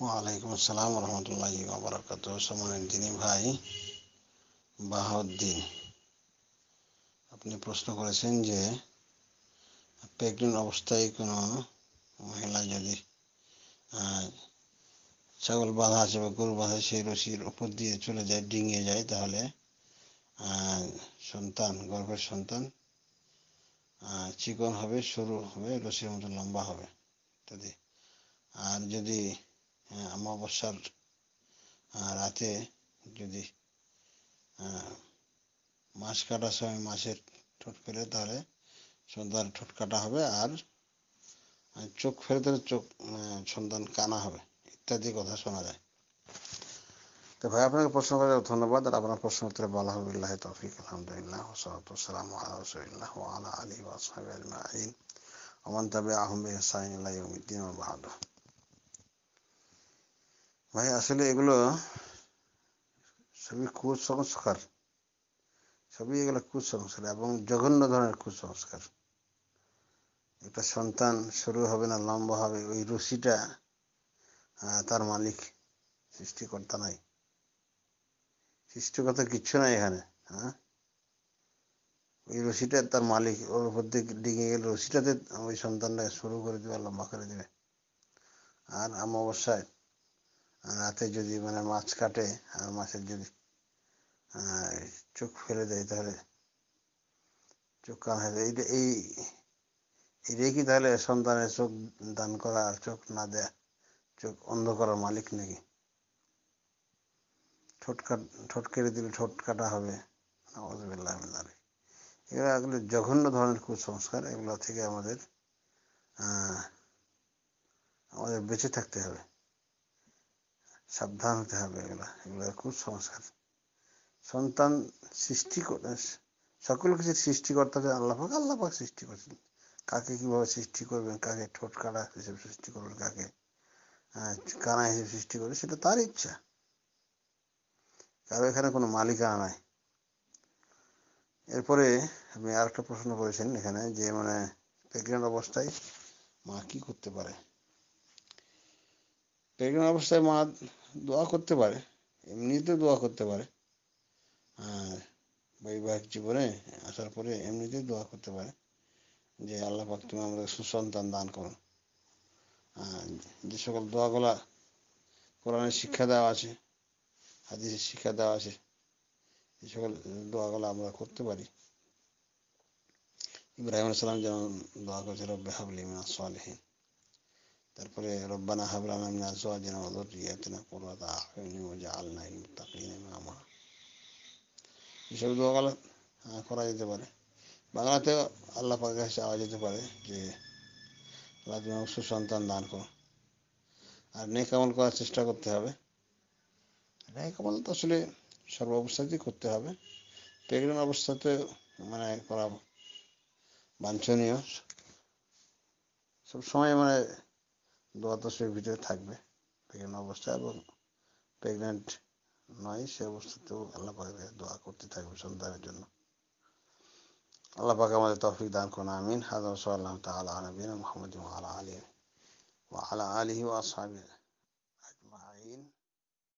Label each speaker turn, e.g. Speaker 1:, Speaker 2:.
Speaker 1: ওয়ালাইকুম আসসালাম রহমতুল্লাহি বাবরাকাত সমানের দিনী ভাই বাহাউদ্দিন আপনি প্রশ্ন করেছেন যে প্রেগনেন্ট অবস্থায় কোনো মহিলা যদি ছাগল বাঁধা আছে বা গরু বাঁধা সেই রশির উপর দিয়ে চলে যায় ডিঙিয়ে যায় তাহলে সন্তান গর্ভের সন্তান চিকন হবে সরু হবে রশির মতো লম্বা হবে ইত্যাদি আর যদি হ্যাঁ, অমাবস্যার রাতে যদি মাছ কাটার সময় মাছের ঠোঁট ফেলে তাহলে সন্তান ঠোঁট কাটা হবে আর চোখ ফেলে তাহলে চোখ সন্ধান কানা হবে ইত্যাদি কথা শোনা যায় তো ভাই আপনাকে প্রশ্ন করার ধন্যবাদ আর আপনার প্রশ্ন উত্তরে বলা হবে আল্লাহ তফিক আলহামদুলিল্লাহ ওসলাতাম আল্লাহ আলা আলী ওয়াসাইন ওমান তাবে আহমদ সাইন আল্লাহ ইউমিদ্দিন বাহাদুর ভাই আসলে এগুলো সবই কুসংস্কার সবই এগুলো কুসংস্কার এবং জঘন্য ধরনের কুসংস্কার একটা সন্তান শুরু হবে না লম্বা হবে ওই রশিটা তার মালিক সৃষ্টিকর্তা নাই সৃষ্টিকর্তা কিচ্ছু নাই এখানে হ্যাঁ ওই রশিটা তার মালিক ওর উপর দিয়ে ডিঙে গেলে রশিটাতে ওই সন্তানটা শুরু করে দেবে লম্বা করে দেবে আর অমাবস্যায় রাতে যদি মানে মাছ কাটে আর মাছের যদি চোখ ফেলে দেয় তাহলে চোখ কান হয়ে যায় এইটা এই এটাই কি তাহলে সন্তানের চোখ দান করা আর চোখ না দেয়া চোখ অন্ধ করার মালিক নাকি ঠোঁট কাট ঠোঁট কেটে দিলে ঠোঁট কাটা হবে আওয়াজবিল্লাহ এগুলো এগুলো জঘন্য ধরনের কুসংস্কার এগুলো থেকে আমাদের আমাদের বেঁচে থাকতে হবে সাবধান হতে হবে এগুলা এগুলো কুসংস্কার সন্তান সৃষ্টি করে সকল কিছুর আল্লাহ পাক আল্লাহ পাক সৃষ্টি করছেন কাকে কিভাবে সৃষ্টি করবেন কাকে ঠোঁট কাটা হিসেবে সৃষ্টি করবেন কাকে কানা হিসেবে সৃষ্টি করবেন সেটা তার ইচ্ছা কারো এখানে কোনো মালিকানা নাই এরপরে আপনি একটা প্রশ্ন করেছেন এখানে যে মানে প্রেগনেন্ট অবস্থায় মা কি করতে পারে প্রেগনেন্ট অবস্থায় মা দোয়া করতে পারে এমনিতে দোয়া করতে পারে আর বৈবাহিক জীবনে আসার পরে এমনিতেই দোয়া করতে পারে যে আল্লাহ পাক তুমি আমাদের সুসন্তান দান করো আর যে সকল দোয়াগুলা কোরআনের শিক্ষা দেওয়া আছে হাদিসের শিক্ষা দেওয়া আছে এই সকল দোয়াগুলো আমরা করতে পারি ইব্রাহিম সালাম যেমন দোয়া করেছিল বেহাবলি মিনা সালেহীন তারপরে রব্বানা হাবরানা মিন আজওয়াজিনা ওয়া যুররিয়াতিনা কুররাতা আ'ইউনি ওয়াজআলনা লিল মুত্তাকিনা ইমামা এসব দোয়াগুলো করা যেতে পারে বাংলাতে আল্লাহ পাকের কাছে চাওয়া যেতে পারে যে আল্লাহ তুমি সুসন্তান দান করো আর নেক আমল করার চেষ্টা করতে হবে নেক আমল তো আসলে সর্ব অবস্থাতেই করতে হবে প্রেগনেন্ট অবস্থাতে মানে করা বাঞ্ছনীয় সব সময় মানে দশ দশকের ভিতরে থাকবে প্রেগনেন্ট অবস্থা এবং প্রেগনেন্ট নয় সে অবস্থাতেও আল্লাহ পাকের দোয়া করতে থাকবে সন্তানের জন্য আল্লাহ পাক আমাদের তৌফিক দান করুন আমিন হাজার সাল্লাম তাআলা নবীনা মুহাম্মদ ওয়া আলা আলিহি ওয়া আলা আলিহি ওয়া আসহাবিহি